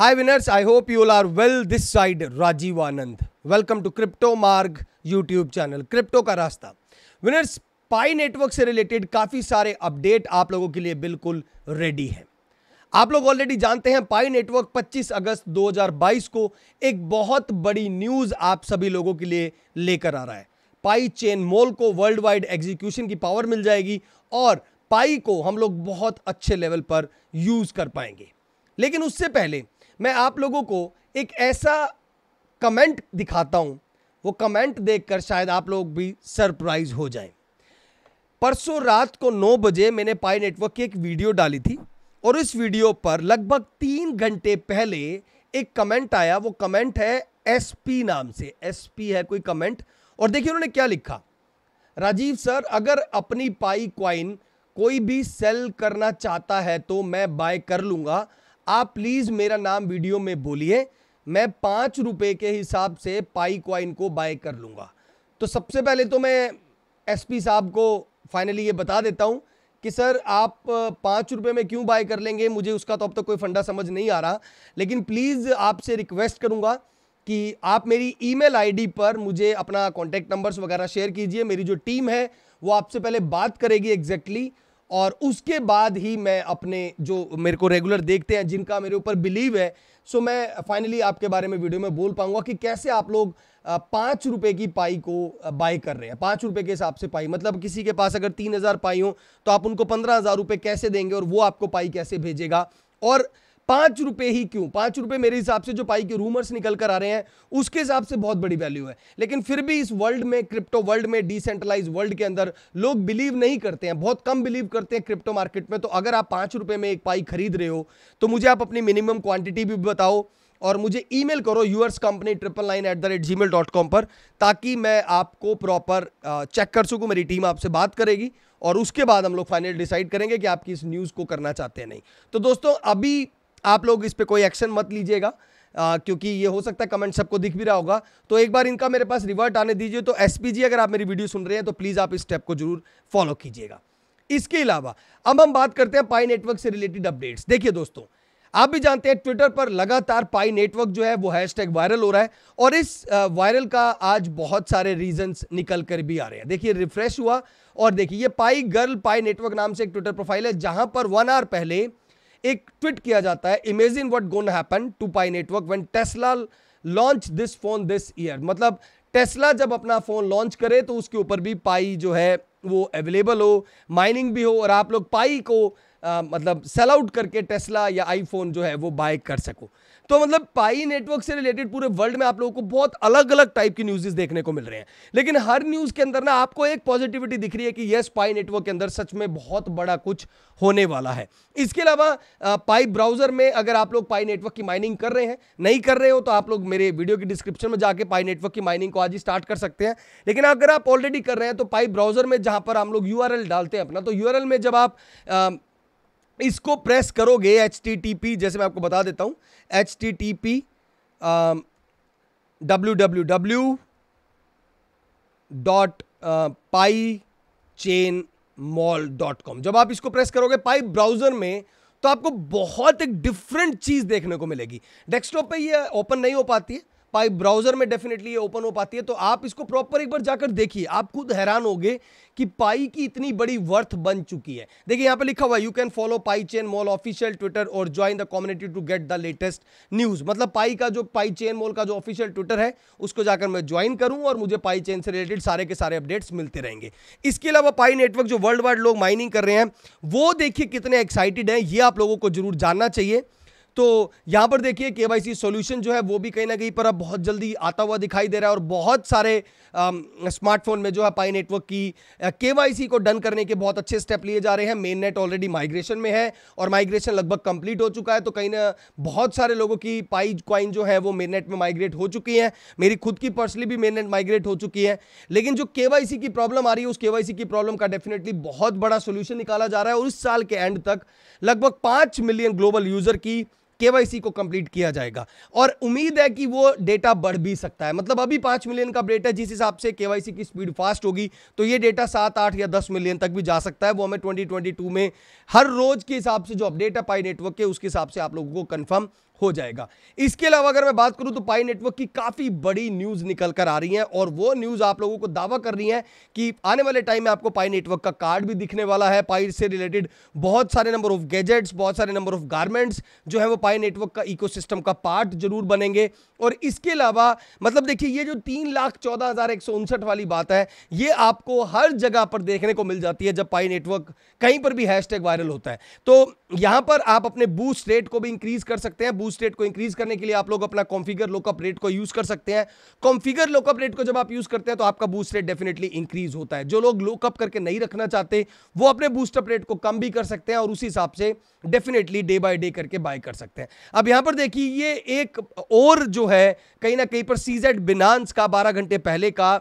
high winners I hope you are well this side Rajeev Anand welcome to crypto Marg YouTube channel crypto का रास्ता winners Pi network से related काफ़ी सारे update आप लोगों के लिए बिल्कुल रेडी हैं आप लोग ऑलरेडी जानते हैं पाई नेटवर्क 25 अगस्त 2022 को एक बहुत बड़ी न्यूज़ आप सभी लोगों के लिए लेकर आ रहा है पाई चेन मोल को वर्ल्ड वाइड एग्जीक्यूशन की पावर मिल जाएगी और पाई को हम लोग बहुत अच्छे लेवल पर यूज़ कर पाएंगे लेकिन उससे पहले मैं आप लोगों को एक ऐसा कमेंट दिखाता हूं वो कमेंट देखकर शायद आप लोग भी सरप्राइज हो जाएं परसों रात को 9 बजे मैंने पाई नेटवर्क की एक वीडियो डाली थी और इस वीडियो पर लगभग तीन घंटे पहले एक कमेंट आया वो कमेंट है एसपी नाम से एसपी है कोई कमेंट और देखिए उन्होंने क्या लिखा राजीव सर अगर अपनी पाई क्वाइन कोई भी सेल करना चाहता है तो मैं बाय कर लूंगा आप प्लीज़ मेरा नाम वीडियो में बोलिए मैं पाँच रुपये के हिसाब से पाई क्वाइन को बाय कर लूँगा तो सबसे पहले तो मैं एसपी साहब को फाइनली ये बता देता हूँ कि सर आप पाँच रुपये में क्यों बाय कर लेंगे मुझे उसका तो अब तक तो कोई फंडा समझ नहीं आ रहा लेकिन प्लीज़ आपसे रिक्वेस्ट करूँगा कि आप मेरी ईमेल आईडी पर मुझे अपना कॉन्टैक्ट नंबर्स वगैरह शेयर कीजिए मेरी जो टीम है वो आपसे पहले बात करेगी एग्जैक्टली exactly और उसके बाद ही मैं अपने जो मेरे को रेगुलर देखते हैं जिनका मेरे ऊपर बिलीव है सो मैं फाइनली आपके बारे में वीडियो में बोल पाऊंगा कि कैसे आप लोग पाँच रुपये की पाई को बाय कर रहे हैं पाँच रुपये के हिसाब से पाई मतलब किसी के पास अगर तीन हज़ार पाई हो तो आप उनको पंद्रह हज़ार रुपये कैसे देंगे और वो आपको पाई कैसे भेजेगा और पांच रुपए ही क्यों पांच रुपए मेरे हिसाब से जो पाई के रूमर्स निकल कर आ रहे हैं उसके हिसाब से बहुत बड़ी वैल्यू है लेकिन फिर भी इस वर्ल्ड में क्रिप्टो वर्ल्ड में डिसेंट्रलाइज वर्ल्ड के अंदर लोग बिलीव नहीं करते हैं बहुत कम बिलीव करते हैं क्रिप्टो मार्केट में तो अगर आप पांच रुपए में एक पाई खरीद रहे हो तो मुझे आप अपनी मिनिमम क्वांटिटी भी बताओ और मुझे ईमेल करो yours company triple nine at the rate gmail dot com पर ताकि मैं आपको प्रॉपर चेक कर सकूं मेरी टीम आपसे बात करेगी और उसके बाद हम लोग फाइनल डिसाइड करेंगे कि आपकी इस न्यूज़ को करना चाहते हैं नहीं तो दोस्तों अभी आप लोग इस पर कोई एक्शन मत लीजिएगा आ, क्योंकि ये हो सकता है कमेंट सबको दिख भी रहा होगा तो एक बार इनका मेरे पास रिवर्ट आने दीजिए तो एस अगर आप मेरी वीडियो सुन रहे हैं तो प्लीज़ आप इस स्टेप को जरूर फॉलो कीजिएगा इसके अलावा अब हम बात करते हैं पाई नेटवर्क से रिलेटेड अपडेट्स देखिए दोस्तों आप भी जानते हैं ट्विटर पर लगातार पाई नेटवर्क जो है वो हैशटैग वायरल हो रहा है और इस वायरल का आज बहुत सारे रीजंस निकल कर भी आ रहे हैं देखिए रिफ्रेश हुआ और देखिए ये पाई गर्ल पाई नेटवर्क नाम से एक ट्विटर प्रोफाइल है जहां पर वन आवर पहले एक ट्वीट किया जाता है imagine what gone happen to Pi network when Tesla launch this phone this year मतलब टेस्ला जब अपना फ़ोन लॉन्च करे तो उसके ऊपर भी पाई जो है वो अवेलेबल हो माइनिंग भी हो और आप लोग पाई को आ, मतलब सेल आउट करके टेस्ला या आईफोन जो है वो बाय कर सको तो मतलब पाई नेटवर्क से रिलेटेड पूरे वर्ल्ड में आप लोगों को बहुत अलग अलग टाइप की न्यूजेस देखने को मिल रहे हैं लेकिन हर न्यूज के अंदर ना आपको एक पॉजिटिविटी दिख रही है कि यस पाई नेटवर्क के अंदर सच में बहुत बड़ा कुछ होने वाला है इसके अलावा पाई ब्राउजर में अगर आप लोग पाई नेटवर्क की माइनिंग कर रहे हैं नहीं कर रहे हो तो आप लोग मेरे वीडियो की डिस्क्रिप्शन में जाके पाई नेटवर्क की माइनिंग को आज ही स्टार्ट कर सकते हैं लेकिन अगर आप ऑलरेडी कर रहे हैं तो पाई ब्राउजर में जहां पर हम लोग यू डालते हैं अपना तो यू में जब आप इसको प्रेस करोगे एच जैसे मैं आपको बता देता हूँ H T T P W W W dot Pi chain mall dot com जब आप इसको प्रेस करोगे पाई ब्राउज़र में तो आपको बहुत एक डिफरेंट चीज़ देखने को मिलेगी डेस्कटॉप पे ये ओपन नहीं हो पाती है पाई ब्राउजर में डेफिनेटली ये ओपन हो पाती है तो आप इसको प्रॉपर एक बार जाकर देखिए आप खुद हैरान होगे कि पाई की इतनी बड़ी वर्थ बन चुकी है देखिए यहाँ पे लिखा हुआ you can follow Pi chain mall official Twitter और join the community to get the latest news मतलब पाई का जो पाई चेन मॉल का जो ऑफिशियल ट्विटर है उसको जाकर मैं ज्वाइन करूं और मुझे पाई चेन से रिलेटेड सारे के सारे अपडेट्स मिलते रहेंगे इसके अलावा पाई नेटवर्क जो वर्ल्ड वाइड लोग माइनिंग कर रहे हैं वो देखिए कितने एक्साइटेड हैं ये आप लोगों को जरूर जानना चाहिए तो यहां पर देखिए केवाईसी सॉल्यूशन जो है वो भी कहीं ना कहीं पर अब बहुत जल्दी आता हुआ दिखाई दे रहा है और बहुत सारे स्मार्टफोन में जो है पाई नेटवर्क की के को डन करने के बहुत अच्छे स्टेप लिए जा रहे हैं मेन नेट ऑलरेडी माइग्रेशन में है और माइग्रेशन लगभग कंप्लीट हो चुका है तो कहीं ना बहुत सारे लोगों की पाई क्वाइन जो है वो मेन नेट में माइग्रेट हो चुकी है मेरी खुद की पर्सनली भी मेन नेट माइग्रेट हो चुकी है लेकिन जो के की प्रॉब्लम आ रही है उस के की प्रॉब्लम का डेफिनेटली बहुत बड़ा सोल्यूशन निकाला जा रहा है और इस साल के एंड तक लगभग पांच मिलियन ग्लोबल यूजर की केवाईसी को कंप्लीट किया जाएगा और उम्मीद है कि वो डेटा बढ़ भी सकता है मतलब अभी पांच मिलियन का अपडेट है जिस हिसाब से केवाईसी की स्पीड फास्ट होगी तो ये डेटा सात आठ या दस मिलियन तक भी जा सकता है वो हमें ट्वेंटी में हर रोज के हिसाब से जो अपडेट है पाई नेटवर्क के उसके हिसाब से आप लोगों को कन्फर्म हो जाएगा इसके अलावा अगर मैं बात करूं तो पाई नेटवर्क की काफ़ी बड़ी न्यूज़ निकल कर आ रही है और वो न्यूज़ आप लोगों को दावा कर रही है कि आने वाले टाइम में आपको पाई नेटवर्क का कार्ड भी दिखने वाला है पाई से रिलेटेड बहुत सारे नंबर ऑफ गैजेट्स बहुत सारे नंबर ऑफ गारमेंट्स जो है वो पाई नेटवर्क का इको का पार्ट जरूर बनेंगे और इसके अलावा मतलब देखिए ये जो तीन लाख चौदह हज़ार एक सौ उनसठ वाली बात है ये आपको हर जगह पर देखने को मिल जाती है जब पाई नेटवर्क कहीं पर भी हैशटैग वायरल होता है तो यहां पर आप अपने बूस्ट रेट को भी इंक्रीज कर सकते हैं बूस्ट रेट को इंक्रीज करने के लिए आप लोग अपना कॉन्फिगर लोकअप रेट को यूज कर सकते हैं कॉन्फिगर लोकअप रेट को जब आप यूज करते हैं तो आपका बूस्ट रेट डेफिनेटली इंक्रीज होता है जो लोग लोकअप करके नहीं रखना चाहते वो अपने बूस्टअप रेट को कम भी कर सकते हैं और उसी हिसाब से डेफिनेटली डे बाय डे करके बाय कर सकते हैं अब यहां पर देखिए ये एक और जो है कहीं ना कहीं पर सीजेड बिनांस का बारह घंटे पहले का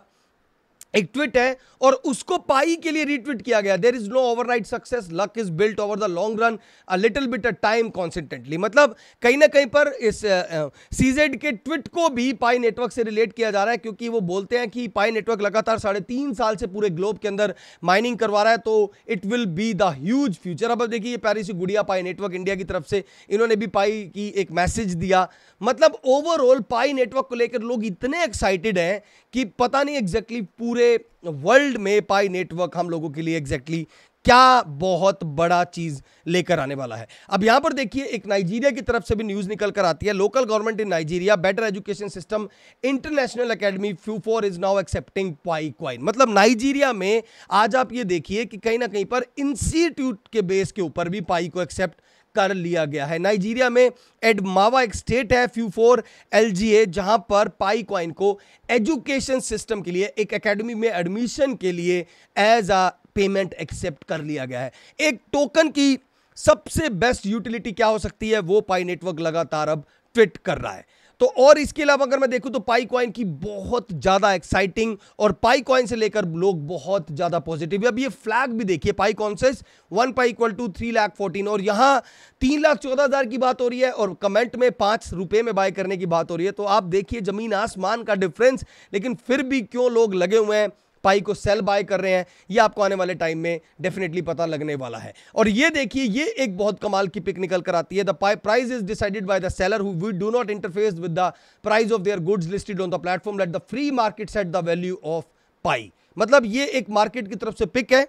एक ट्वीट है और उसको पाई के लिए रीट्वीट किया गया there is no right success luck is built over the long run a little bit a time consistently मतलब कहीं ना कहीं पर इस सीजेड uh, के ट्वीट को भी पाई नेटवर्क से रिलेट किया जा रहा है क्योंकि वो बोलते हैं कि पाई नेटवर्क लगातार साढ़े तीन साल से पूरे ग्लोब के अंदर माइनिंग करवा रहा है तो it will be the huge future अब देखिए प्यारी गुड़िया पाई नेटवर्क इंडिया की तरफ से इन्होंने भी पाई की एक मैसेज दिया मतलब ओवरऑल पाई नेटवर्क को लेकर लोग इतने एक्साइटेड हैं कि पता नहीं एग्जैक्टली exactly पूरे पूरे वर्ल्ड में पाई नेटवर्क हम लोगों के लिए एग्जैक्टली क्या बहुत बड़ा चीज लेकर आने वाला है अब यहां पर देखिए एक नाइजीरिया की तरफ से भी न्यूज निकल कर आती है local government in Nigeria better education system international academy Fufore is now accepting Pi coin मतलब नाइजीरिया में आज आप ये देखिए कि कहीं ना कहीं पर इंस्टीट्यूट के बेस के ऊपर भी पाई को एक्सेप्ट कर लिया गया है नाइजीरिया में एडमावा एक स्टेट है फ्यूफोर एलजीए जहां पर पाई क्वाइन को एजुकेशन सिस्टम के लिए एक एकेडमी में एडमिशन के लिए एज आ पेमेंट एक्सेप्ट कर लिया गया है एक टोकन की सबसे बेस्ट यूटिलिटी क्या हो सकती है वो पाई नेटवर्क लगातार अब ट्विट कर रहा है तो और इसके अलावा अगर मैं देखूं तो पाई कॉइन की बहुत ज़्यादा एक्साइटिंग और पाई कॉइन से लेकर लोग बहुत ज़्यादा पॉजिटिव अब ये फ्लैग भी देखिए Pi consensus one Pi equal to three lakh fourteen और यहां तीन लाख चौदह हज़ार की बात हो रही है और कमेंट में पांच रुपए में बाय करने की बात हो रही है तो आप देखिए ज़मीन आसमान का डिफरेंस लेकिन फिर भी क्यों लोग लगे हुए हैं पाई को सेल बाय कर रहे हैं ये आपको आने वाले टाइम में डेफिनेटली पता लगने वाला है और ये देखिए ये एक बहुत कमाल की पिक निकल कर आती है the Pi price is decided by the seller who we do not interface with the price of their goods listed on the platform let the free market set the value of Pi मतलब ये एक market की तरफ से pick है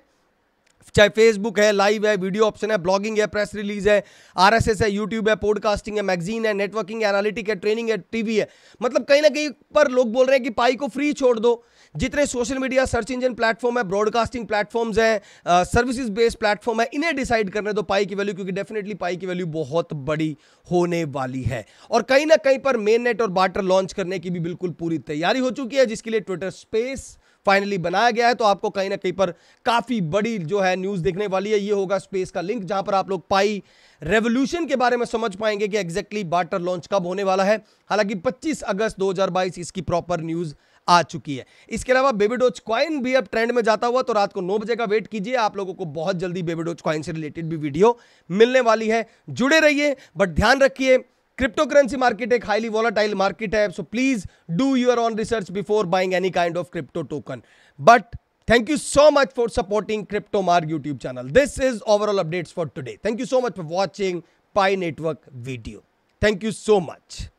चाहे Facebook है live है वीडियो ऑप्शन है ब्लॉगिंग है प्रेस रिलीज है आरएसएस है यूट्यूब है पॉडकास्टिंग है मैगजीन है नेटवर्किंग है एनालिटिक है ट्रेनिंग है टीवी है मतलब कहीं ना कहीं पर लोग बोल रहे हैं कि पाई को फ्री छोड़ दो जितने social media search engine platform है ब्रॉडकास्टिंग प्लेटफॉर्म्स हैं सर्विसेज बेस्ड प्लेटफॉर्म है इन्हें डिसाइड करने दो पाई की वैल्यू क्योंकि डेफिनेटली पाई की वैल्यू बहुत बड़ी होने वाली है और कहीं ना कहीं पर मेन नेट और बाटर लॉन्च करने की भी बिल्कुल पूरी तैयारी हो चुकी है जिसके लिए ट्विटर स्पेस फाइनली बनाया गया है तो आपको कहीं ना कहीं पर काफ़ी बड़ी जो है न्यूज़ देखने वाली है ये होगा स्पेस का लिंक जहां पर आप लोग पाई रेवोल्यूशन के बारे में समझ पाएंगे कि एग्जैक्टली बार्टर लॉन्च कब होने वाला है हालांकि 25 अगस्त 2022 इसकी प्रॉपर न्यूज़ आ चुकी है इसके अलावा बेबीडोज क्वाइन भी अब ट्रेंड में जाता हुआ तो रात को नौ बजे का वेट कीजिए आप लोगों को बहुत जल्दी बेबीडोज क्वाइन से रिलेटेड भी वीडियो मिलने वाली है जुड़े रहिए बट ध्यान रखिए क्रिप्टो करेंसी मार्केट एक हाईली वॉलाटाइल मार्केट है so please do your own research before buying any kind of crypto token but thank you so much for supporting crypto Marg YouTube channel this is overall updates for today thank you so much for watching Pi network video thank you so much